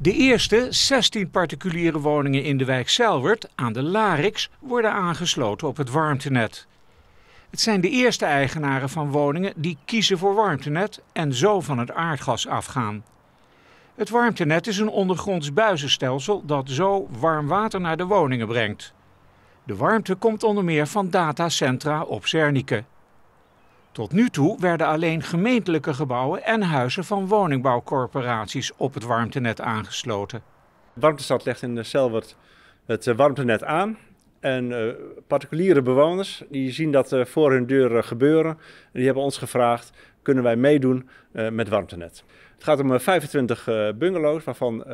De eerste 16 particuliere woningen in de wijk Selwert aan de Larix worden aangesloten op het warmtenet. Het zijn de eerste eigenaren van woningen die kiezen voor warmtenet en zo van het aardgas afgaan. Het warmtenet is een ondergronds buizenstelsel dat zo warm water naar de woningen brengt. De warmte komt onder meer van datacentra op Zernike. Tot nu toe werden alleen gemeentelijke gebouwen en huizen van woningbouwcorporaties op het warmtenet aangesloten. De Warmtestad legt in de Selwert het eh, warmtenet aan. En eh, particuliere bewoners die zien dat eh, voor hun deur gebeuren. En die hebben ons gevraagd, kunnen wij meedoen uh, met warmtenet? Het gaat om 25 bungalows, waarvan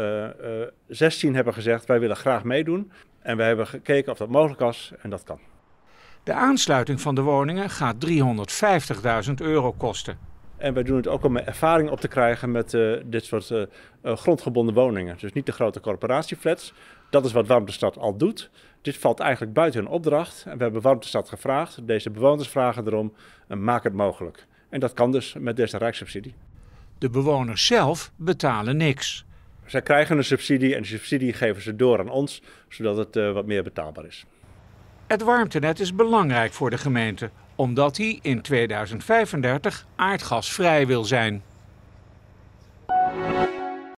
16 hebben gezegd, wij willen graag meedoen. En we hebben gekeken of dat mogelijk was en dat kan. De aansluiting van de woningen gaat 350.000 euro kosten. En wij doen het ook om ervaring op te krijgen met eh, dit soort eh, eh, grondgebonden woningen. Dus niet de grote corporatieflats. Dat is wat Warmtestad al doet. Dit valt eigenlijk buiten hun opdracht. En we hebben Warmtestad gevraagd. Deze bewoners vragen erom. maak het mogelijk. En dat kan dus met deze rijkssubsidie. De bewoners zelf betalen niks. Zij krijgen een subsidie en die subsidie geven ze door aan ons, zodat het wat meer betaalbaar is. Het warmtenet is belangrijk voor de gemeente, omdat hij in 2035 aardgasvrij wil zijn.